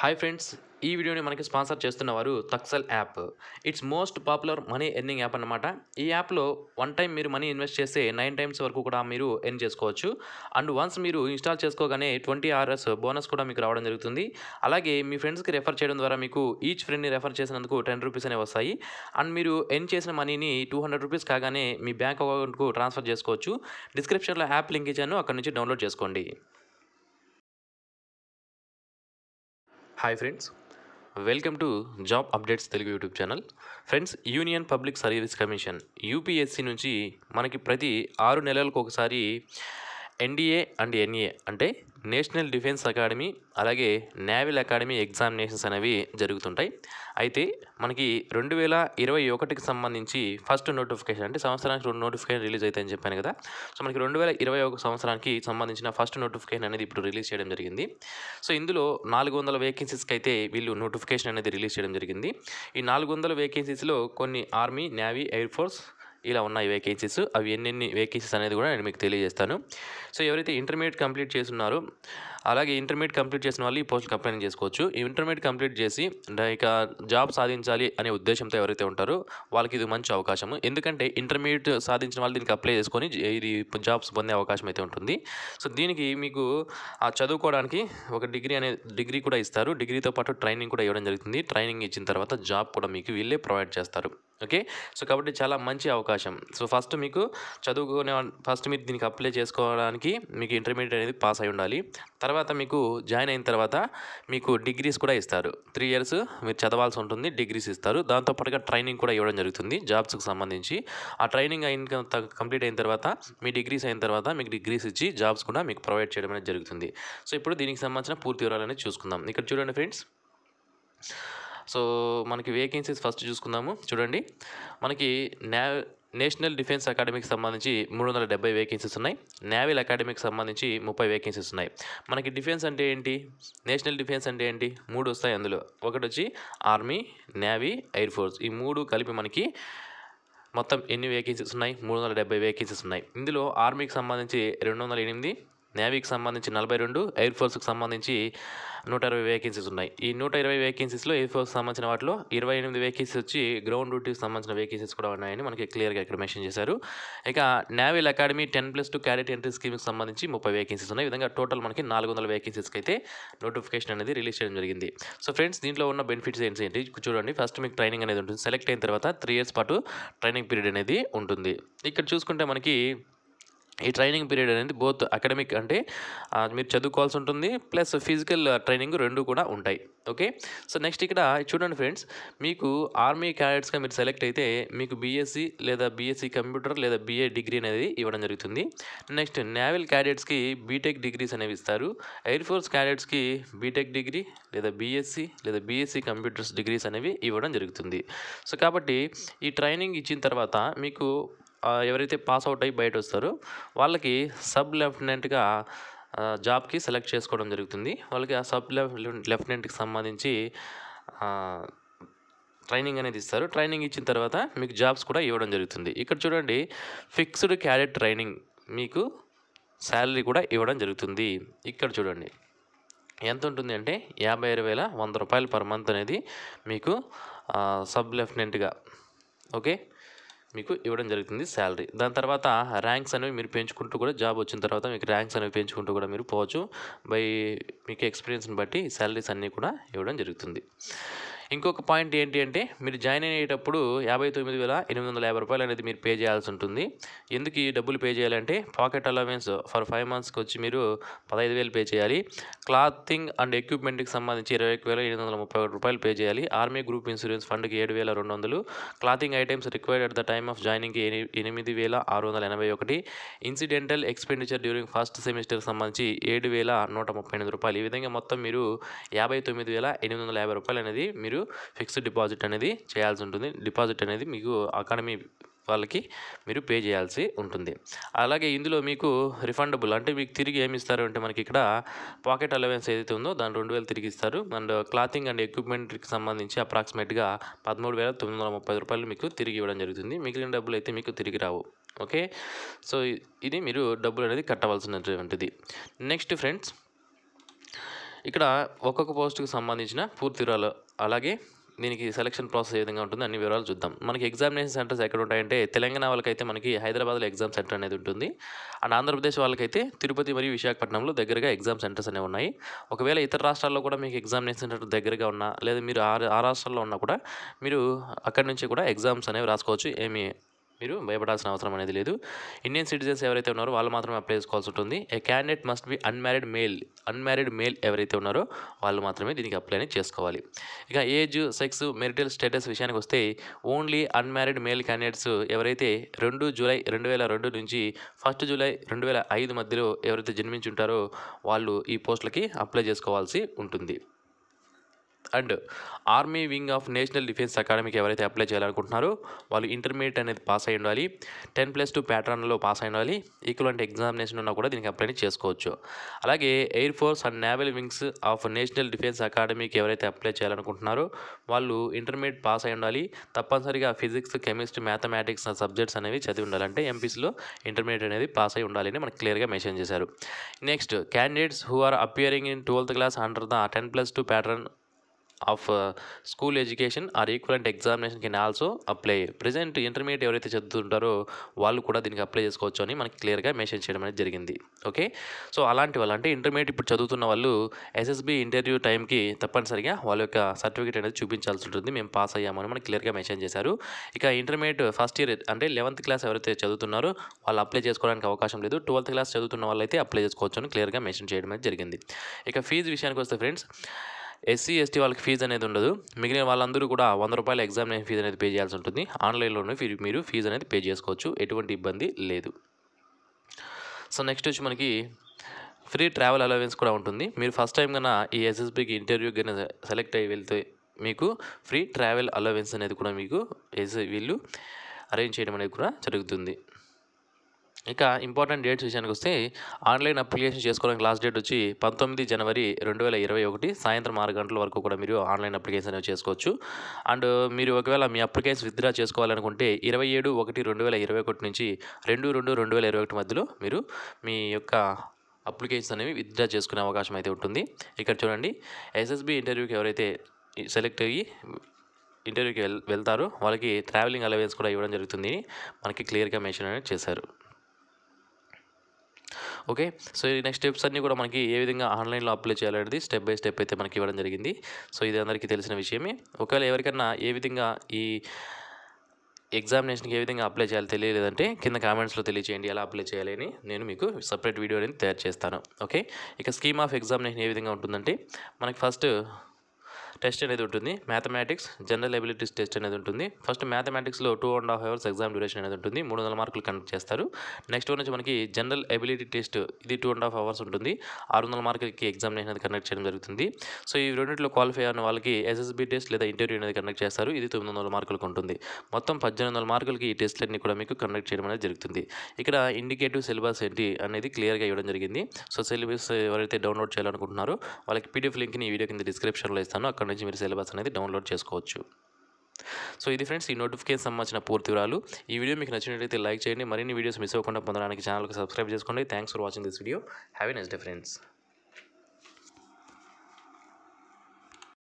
hi friends ఈ వీడియోని మనకి స్పాన్సర్ చేస్తున్న వారు తక్సల్ app it's most popular money earning app అనమాట ఈ యాప్లో వన్ టైం మీరు మనీ ఇన్వెస్ట్ చేస్తే నైన్ టైమ్స్ వరకు కూడా మీరు ఎర్న్ చేసుకోవచ్చు అండ్ వన్స్ మీరు ఇన్స్టాల్ చేసుకోగానే ట్వంటీ అవర్స్ బోనస్ కూడా మీకు రావడం జరుగుతుంది అలాగే మీ ఫ్రెండ్స్కి రెఫర్ చేయడం ద్వారా మీకు ఈచ్ ఫ్రెండ్ని రెఫర్ చేసినందుకు టెన్ రూపీస్ అనేవి వస్తాయి అండ్ మీరు ఎర్న్ చేసిన మనీని టూ హండ్రెడ్ రూపీస్ కాగానే మీ బ్యాంక్ అకౌంట్కు ట్రాన్స్ఫర్ చేసుకోవచ్చు డిస్క్రిప్షన్లో యాప్ లింక్ ఇచ్చాను అక్కడ నుంచి డౌన్లోడ్ చేసుకోండి hi friends welcome to job updates Telugu YouTube channel friends union public service commission UPSC నుంచి మనకి ప్రతి ఆరు నెలలకు ఒకసారి ఎన్డీఏ అండ్ ఎన్ఏ అంటే నేషనల్ డిఫెన్స్ అకాడమీ అలాగే నేవల్ అకాడమీ ఎగ్జామినేషన్స్ అనేవి జరుగుతుంటాయి అయితే మనకి రెండు వేల ఇరవై ఒకటికి సంబంధించి ఫస్ట్ నోటిఫికేషన్ అంటే సంవత్సరానికి రెండు నోటిఫికేషన్ రిలీజ్ అవుతాయని చెప్పాను కదా సో మనకి రెండు వేల ఇరవై ఒక సంవత్సరానికి సంబంధించిన ఫస్ట్ నోటిఫికేషన్ అనేది ఇప్పుడు రిలీజ్ చేయడం జరిగింది సో ఇందులో నాలుగు వందల వేకెన్సీస్కి అయితే వీళ్ళు నోటిఫికేషన్ అనేది రిలీజ్ చేయడం జరిగింది ఈ నాలుగు వందల వేకెన్సీస్లో కొన్ని ఆర్మీ నేవీ ఎయిర్ ఫోర్స్ ఇలా ఉన్నాయి వేకెన్సీస్ అవి ఎన్నెన్ని వేకెన్సీస్ అనేది కూడా నేను మీకు తెలియజేస్తాను సో ఎవరైతే ఇంటర్మీడియట్ కంప్లీట్ చేస్తున్నారో అలాగే ఇంటర్మీడియట్ కంప్లీట్ చేసిన వాళ్ళు ఈ పోస్ట్ కంప్లైంట్ చేసుకోవచ్చు ఇంటర్మీడియట్ కంప్లీట్ చేసి ఇక జాబ్ సాధించాలి అనే ఉద్దేశంతో ఎవరైతే ఉంటారో వాళ్ళకి ఇది మంచి అవకాశం ఎందుకంటే ఇంటర్మీడియట్ సాధించిన వాళ్ళు దీనికి అప్లై చేసుకొని ఇది జాబ్స్ పొందే అవకాశం అయితే ఉంటుంది సో దీనికి మీకు ఆ చదువుకోవడానికి ఒక డిగ్రీ అనే డిగ్రీ కూడా ఇస్తారు డిగ్రీతో పాటు ట్రైనింగ్ కూడా ఇవ్వడం జరుగుతుంది ట్రైనింగ్ ఇచ్చిన తర్వాత జాబ్ కూడా మీకు వీళ్ళే ప్రొవైడ్ చేస్తారు ఓకే సో కాబట్టి చాలా మంచి అవకాశం సో ఫస్ట్ మీకు చదువుకునే ఫస్ట్ మీరు దీనికి అప్లై చేసుకోవడానికి మీకు ఇంటర్మీడియట్ అనేది పాస్ అయి ఉండాలి తర్వాత మీకు జాయిన్ అయిన తర్వాత మీకు డిగ్రీస్ కూడా ఇస్తారు త్రీ ఇయర్స్ మీరు చదవాల్సి ఉంటుంది డిగ్రీస్ ఇస్తారు దాంతోపాటుగా ట్రైనింగ్ కూడా ఇవ్వడం జరుగుతుంది జాబ్స్కి సంబంధించి ఆ ట్రైనింగ్ అయిన కంప్లీట్ అయిన తర్వాత మీ డిగ్రీస్ అయిన తర్వాత మీకు డిగ్రీస్ ఇచ్చి జాబ్స్ కూడా మీకు ప్రొవైడ్ చేయడం అనేది జరుగుతుంది సో ఇప్పుడు దీనికి సంబంధించిన పూర్తి వివరాలు చూసుకుందాం ఇక్కడ చూడండి ఫ్రెండ్స్ సో మనకి వేకెన్సీస్ ఫస్ట్ చూసుకుందాము చూడండి మనకి నే నేషనల్ డిఫెన్స్ అకాడమీకి సంబంధించి మూడు వందల డెబ్బై వేకెన్సీస్ ఉన్నాయి నేవల్ అకాడమీకి సంబంధించి ముప్పై వేకెన్సీస్ ఉన్నాయి మనకి డిఫెన్స్ అంటే ఏంటి నేషనల్ డిఫెన్స్ అంటే ఏంటి మూడు వస్తాయి అందులో ఒకటి వచ్చి ఆర్మీ నేవీ ఎయిర్ ఫోర్స్ ఈ మూడు కలిపి మనకి మొత్తం ఎన్ని వేకెన్సీస్ ఉన్నాయి మూడు వందల డెబ్బై వేకెన్సీస్ ఉన్నాయి ఇందులో ఆర్మీకి సంబంధించి రెండు వందల ఎనిమిది నేవీకి సంబంధించి నలభై రెండు ఎయిర్ ఫోర్స్కి సంబంధించి నూట ఇరవై వేకెన్సీస్ ఉన్నాయి ఈ నూట ఇరవై వేకెన్సీస్లో ఎయిర్ ఫోర్స్ సంబంధించిన వాటిలో ఇరవై ఎనిమిది వేకెన్సీస్ వచ్చి గ్రౌండ్ డ్యూటీకి సంబంధించిన వేకెన్సీస్ కూడా ఉన్నాయని మనకి క్లియర్గా ఇక్కడ మెన్షన్ చేశారు ఇక naval academy ten plus two cadet entry స్కీమ్కి సంబంధించి ముప్పై వేకెన్సీస్ ఉన్నాయి విధంగా టోటల్ మనకి నాలుగు వందల వేకెన్సీస్కి అయితే నోటిఫికేషన్ అనేది రిలీజ్ చేయడం జరిగింది సో ఫ్రెండ్స్ దీంట్లో ఉన్న బెనిఫిట్స్ ఏంటి ఏంటి చూడండి ఫస్ట్ మీకు ట్రైనింగ్ అనేది ఉంటుంది సెలెక్ట్ అయిన తర్వాత త్రీ ఇయర్స్ పాటు ట్రైనింగ్ పీరియడ్ అనేది ఉంటుంది ఇక్కడ చూసుకుంటే మనకి ఈ ట్రైనింగ్ పీరియడ్ అనేది బోత్ అకాడమిక్ అంటే మీరు చదువుకోవాల్సి ఉంటుంది ప్లస్ ఫిజికల్ ట్రైనింగ్ రెండు కూడా ఉంటాయి ఓకే సో నెక్స్ట్ ఇక్కడ చూడండి ఫ్రెండ్స్ మీకు ఆర్మీ క్యాడెట్స్గా మీరు సెలెక్ట్ అయితే మీకు బీఎస్సీ లేదా బీఎస్సీ కంప్యూటర్ లేదా బీఏ డిగ్రీ అనేది ఇవ్వడం జరుగుతుంది నెక్స్ట్ నేవల్ క్యాడెట్స్కి బీటెక్ డిగ్రీస్ అనేవి ఇస్తారు ఎయిర్ ఫోర్స్ క్యాడెట్స్కి బీటెక్ డిగ్రీ లేదా బీఎస్సీ లేదా బీఎస్సీ కంప్యూటర్స్ డిగ్రీస్ అనేవి ఇవ్వడం జరుగుతుంది సో కాబట్టి ఈ ట్రైనింగ్ ఇచ్చిన తర్వాత మీకు ఎవరైతే పాస్ అవుట్ అయ్యి బయట వస్తారో వాళ్ళకి సబ్ లెఫ్టినెంట్గా జాబ్కి సెలెక్ట్ చేసుకోవడం జరుగుతుంది వాళ్ళకి ఆ సబ్ లెఫ్టినెంట్కి సంబంధించి ట్రైనింగ్ అనేది ఇస్తారు ట్రైనింగ్ ఇచ్చిన తర్వాత మీకు జాబ్స్ కూడా ఇవ్వడం జరుగుతుంది ఇక్కడ చూడండి ఫిక్స్డ్ క్యాడెట్ ట్రైనింగ్ మీకు శాలరీ కూడా ఇవ్వడం జరుగుతుంది ఇక్కడ చూడండి ఎంత ఉంటుంది అంటే యాభై ఆరు వేల వంద రూపాయలు పర్ మంత్ అనేది మీకు సబ్ లెఫ్టినెంట్గా ఓకే మీకు ఇవ్వడం జరుగుతుంది శాలరీ దాని తర్వాత ర్యాంక్స్ అనేవి మీరు పెంచుకుంటూ కూడా జాబ్ వచ్చిన తర్వాత మీకు ర్యాంక్స్ అనేవి పెంచుకుంటూ కూడా మీరు పోవచ్చు బై మీకు ఎక్స్పీరియన్స్ని బట్టి శాలరీస్ అన్నీ కూడా ఇవ్వడం జరుగుతుంది ఇంకొక పాయింట్ ఏంటి అంటే మీరు జాయిన్ అయ్యేటప్పుడు యాభై తొమ్మిది వేల ఎనిమిది వందల యాభై రూపాయలు అనేది మీరు పే చేయాల్సి ఉంటుంది ఎందుకు ఈ డబ్బులు పే చేయాలంటే పాకెట్ అలవెన్స్ ఫర్ ఫైవ్ మంత్స్కి వచ్చి మీరు పదహైదు వేలు పే చేయాలి క్లాతింగ్ అండ్ ఎక్విప్మెంట్కి సంబంధించి ఇరవై ఒక వేల ఎనిమిది వందల ముప్పై ఒకటి రూపాయలు పే చేయాలి ఆర్మీ గ్రూప్ ఇన్సూరెన్స్ ఫండ్కి ఏడు వేల రెండు వందలు clothing items required at the time of జాయినింగ్కి ఎనిమిది వేల ఆరు వందల ఎనభై ఒకటి ఇన్సిడెంటల్ ఎక్స్పెండిచర్ డ్యూరింగ్ ఫస్ట్ సెమిస్టర్కి సంబంధించి ఏడు వేల నూట ముప్పై ఎనిమిది రూపాయలు ఈ విధంగా మొత్తం మీరు యాభై తొమ్మిది వేల ఎనిమిది వందల యాభై రూపాయలు అనేది మీరు మీరు ఫిక్స్డ్ డిపాజిట్ అనేది చేయాల్సి ఉంటుంది డిపాజిట్ అనేది మీకు అకాడమీ వాళ్ళకి మీరు పే చేయాల్సి ఉంటుంది అలాగే ఇందులో మీకు రిఫండబుల్ అంటే మీకు తిరిగి ఏమి ఇస్తారు అంటే మనకి ఇక్కడ పాకెట్ అలవెన్స్ ఏదైతే ఉందో దాని రెండు వేలు తిరిగి ఇస్తారు అండ్ క్లాతింగ్ అండ్ ఎక్విప్మెంట్కి సంబంధించి అప్రాక్సిమేట్గా పదమూడు వేల తొమ్మిది వందల ముప్పై రూపాయలు మీకు తిరిగి ఇవ్వడం జరుగుతుంది మిగిలిన డబ్బులు అయితే మీకు తిరిగి రావు ఓకే సో ఇది మీరు డబ్బులు అనేది కట్టవలసినటువంటిది నెక్స్ట్ ఫ్రెండ్స్ ఇక్కడ ఒక్కొక్క పోస్టుకు సంబంధించిన పూర్తి వివరాలు అలాగే దీనికి సెలక్షన్ ప్రాసెస్ ఏ విధంగా ఉంటుంది అన్ని వివరాలు చూద్దాం మనకి ఎగ్జామినేషన్ సెంటర్స్ ఎక్కడ ఉంటాయంటే తెలంగాణ వాళ్ళకైతే మనకి హైదరాబాద్లో ఎగ్జామ్ సెంటర్ అనేది ఉంటుంది అండ్ ఆంధ్రప్రదేశ్ వాళ్ళకైతే తిరుపతి మరియు విశాఖపట్నంలో దగ్గరగా ఎగ్జామ్ సెంటర్స్ అనేవి ఉన్నాయి ఒకవేళ ఇతర రాష్ట్రాల్లో కూడా మీకు ఎగ్జామినేషన్ సెంటర్ దగ్గరగా ఉన్నా లేదా మీరు ఆ రాష్ట్రాల్లో ఉన్నా కూడా మీరు అక్కడి నుంచి కూడా ఎగ్జామ్స్ అనేవి రాసుకోవచ్చు ఏమి మీరు భయపడాల్సిన అవసరం అనేది లేదు ఇండియన్ సిటిజన్స్ ఎవరైతే ఉన్నారో వాళ్ళు మాత్రమే అప్లై చేసుకోవాల్సి ఉంటుంది a candidate must be unmarried male unmarried male ఎవరైతే ఉన్నారో వాళ్ళు మాత్రమే దీనికి అప్లై అనేది చేసుకోవాలి ఇక ఏజ్ సెక్స్ మెరిటల్ స్టేటస్ విషయానికి వస్తే ఓన్లీ అన్మ్యారీడ్ మేల్ క్యాండిడేట్స్ ఎవరైతే రెండు జూలై రెండు వేల రెండు నుంచి ఫస్ట్ జూలై రెండు వేల ఐదు మధ్యలో ఎవరైతే జన్మించుంటారో వాళ్ళు ఈ పోస్టులకి అప్లై చేసుకోవాల్సి ఉంటుంది and army wing of national defence అకాడమీకి ఎవరైతే అప్లై చేయాలనుకుంటున్నారో వాళ్ళు ఇంటర్మీడియట్ అనేది పాస్ అయి ఉండాలి టెన్ ప్లస్ టూ ప్యాటర్న్లో పాస్ అయి ఉండాలి ఈక్వలెంట్ ఎగ్జామినేషన్ ఉన్నా కూడా దీనికి అప్లై చేసుకోవచ్చు అలాగే air force and naval wings of national defence అకాడమీకి ఎవరైతే అప్లై చేయాలనుకుంటున్నారో వాళ్ళు ఇంటర్మీడియట్ పాస్ అయి ఉండాలి తప్పనిసరిగా ఫిజిక్స్ కెమిస్ట్రీ మ్యాథమెటిక్స్ సబ్జెక్ట్స్ అనేవి చదివి ఉండాలంటే ఎంపీసీలో ఇంటర్మీడియట్ అనేది పాస్ అయి ఉండాలని మనకు క్లియర్గా మెన్షన్ చేశారు next candidates who are appearing in twelfth class under the ten plus two pattern of school education or equivalent examination can also apply present intermediate ఎవరైతే చదువుతుంటారో వాళ్ళు కూడా దీనికి అప్లై చేసుకోవచ్చు అని మనకి క్లియర్గా మెన్షన్ చేయడం అనేది జరిగింది ఓకే సో అలాంటి వాళ్ళు అంటే ఇంటర్మీడియట్ ఇప్పుడు చదువుతున్న వాళ్ళు ఎస్ఎస్బి ఇంటర్వ్యూ టైంకి తప్పనిసరిగా వాళ్ళ యొక్క సర్టిఫికేట్ అనేది చూపించాల్సి ఉంటుంది మేము పాస్ అయ్యామని మనకి క్లియర్గా మెన్షన్ చేశారు ఇక ఇంటర్మీడియట్ ఫస్ట్ ఇయర్ అంటే లెవెంత్ క్లాస్ ఎవరైతే చదువుతున్నారో వాళ్ళు అప్లై చేసుకోవడానికి అవకాశం లేదు ట్వెల్త్ క్లాస్ చదువుతున్న వాళ్ళైతే అప్లై చేసుకోవచ్చు అని క్లియర్గా మెన్షన్ చేయడం అనేది జరిగింది ఇక ఫీజు విషయానికి వస్తే ఫ్రెండ్స్ ఎస్సీ ఎస్టీ వాళ్ళకి ఫీజు అనేది ఉండదు మిగిలిన వాళ్ళందరూ కూడా వంద రూపాయల ఎగ్జామినేషన్ ఫీజు అనేది పే చేయాల్సి ఉంటుంది ఆన్లైన్లోనే మీరు ఫీజు అనేది పే చేసుకోవచ్చు ఎటువంటి ఇబ్బంది లేదు సో నెక్స్ట్ వచ్చి మనకి ఫ్రీ ట్రావెల్ అలవెన్స్ కూడా ఉంటుంది మీరు ఫస్ట్ టైం కన్నా ఈ ఎస్ఎస్బికి ఇంటర్వ్యూ కానీ సెలెక్ట్ అయ్యి వెళ్తే మీకు ఫ్రీ ట్రావెల్ అలవెన్స్ అనేది కూడా మీకు వీళ్ళు అరేంజ్ చేయడం అనేది కూడా జరుగుతుంది ఇక ఇంపార్టెంట్ డేట్స్ విషయానికి వస్తే ఆన్లైన్ అప్లికేషన్ చేసుకోవడానికి లాస్ట్ డేట్ వచ్చి పంతొమ్మిది జనవరి రెండు వేల ఇరవై ఒకటి సాయంత్రం ఆరు గంటల వరకు కూడా మీరు ఆన్లైన్ అప్లికేషన్ అనేవి చేసుకోవచ్చు అండ్ మీరు ఒకవేళ మీ అప్లికేషన్ విత్డ్రా చేసుకోవాలనుకుంటే ఇరవై ఏడు ఒకటి రెండు వేల ఇరవై ఒకటి నుంచి రెండు రెండు రెండు వేల ఇరవై ఒకటి మధ్యలో మీరు మీ యొక్క అప్లికేషన్స్ అనేవి విత్డ్రా చేసుకునే అవకాశం అయితే ఉంటుంది ఇక్కడ చూడండి ఎస్ఎస్బి ఇంటర్వ్యూకి ఎవరైతే సెలెక్ట్ అయ్యి ఇంటర్వ్యూకి వెళ్తారో వాళ్ళకి ట్రావెలింగ్ అలవెన్స్ కూడా ఇవ్వడం జరుగుతుంది మనకి క్లియర్గా మెన్షన్ అనేది చేశారు ఓకే సో ఈ నెక్స్ట్ స్టెప్స్ అన్నీ కూడా మనకి ఏ విధంగా ఆన్లైన్లో అప్లై చేయాలనేది స్టెప్ బై స్టెప్ అయితే మనకి ఇవ్వడం జరిగింది సో ఇది అందరికీ తెలిసిన విషయమే ఒకవేళ ఎవరికైనా ఏ విధంగా ఈ ఎగ్జామినేషన్కి ఏ విధంగా అప్లై చేయాలి తెలియలేదంటే కింద కామెంట్స్లో తెలియచేయండి ఎలా అప్లై చేయాలి అని నేను మీకు సపరేట్ వీడియో అనేది తయారు చేస్తాను ఓకే ఇక స్కీమ్ ఆఫ్ ఎగ్జామినేషన్ ఏ విధంగా ఉంటుందంటే మనకి ఫస్ట్ టెస్ట్ అనేది ఉంటుంది మ్యాథమెటిక్స్ జనరల్ ఎబిలిటీస్ టెస్ట్ అనేది ఉంటుంది ఫస్ట్ మ్యాథమెటిక్స్లో two and half hours exam duration అనేది ఉంటుంది మూడు వందల మార్కులు కండక్ట్ చేస్తారు నెక్స్ట్ వన్ వచ్చి మనకి జనరల్ ఎబిలిటీ టెస్ట్ ఇది టూ అండ్ హాఫ్ అవర్స్ ఉంటుంది ఆరు వందల మార్కులకి ఎగ్జామినేషన్ అనేది కండక్ట్ చేయడం జరుగుతుంది సో ఈ రెండింటిలో క్వాలిఫై అయిన వాళ్ళకి ఎస్ఎస్బి టెస్ట్ లేదా ఇంటర్వ్యూ అనేది కండక్ట్ చేస్తారు ఇది తొమ్మిది వందల మార్కులకు ఉంటుంది మొత్తం పద్దెనిమిది వందల మార్కులకి ఈ టెస్ట్లన్నీ కూడా మీకు కండక్ట్ చేయడం అనేది జరుగుతుంది ఇక్కడ ఇండికేటివ్ సిలబస్ ఏంటి అనేది క్లియర్గా ఇవ్వడం జరిగింది సో సిలబస్ ఎవరైతే డౌన్లోడ్ చేయాలనుకుంటున్నారో వాళ్ళకి పీడిఎఫ్ లింక్ని ఈ వీడియో కింద డిస్క్రిప్షన్లో ఇస్తాను అక్కడ అక్కడ నుంచి మీరు సిలబస్ అనేది డౌన్లోడ్ చేసుకోవచ్చు సో ఇది ఫ్రెండ్స్ ఈ నోటిఫికేషన్ సంబంధించిన పూర్తి వివరాలు ఈ వీడియో మీకు నచ్చినట్లయితే లైక్ చేయండి మరిన్ని వీడియోస్ మిస్ అవ్వకుండా పొందడానికి ఛానల్కి సబ్స్క్రైబ్ చేసుకోండి thanks for watching this video have a nice different day friends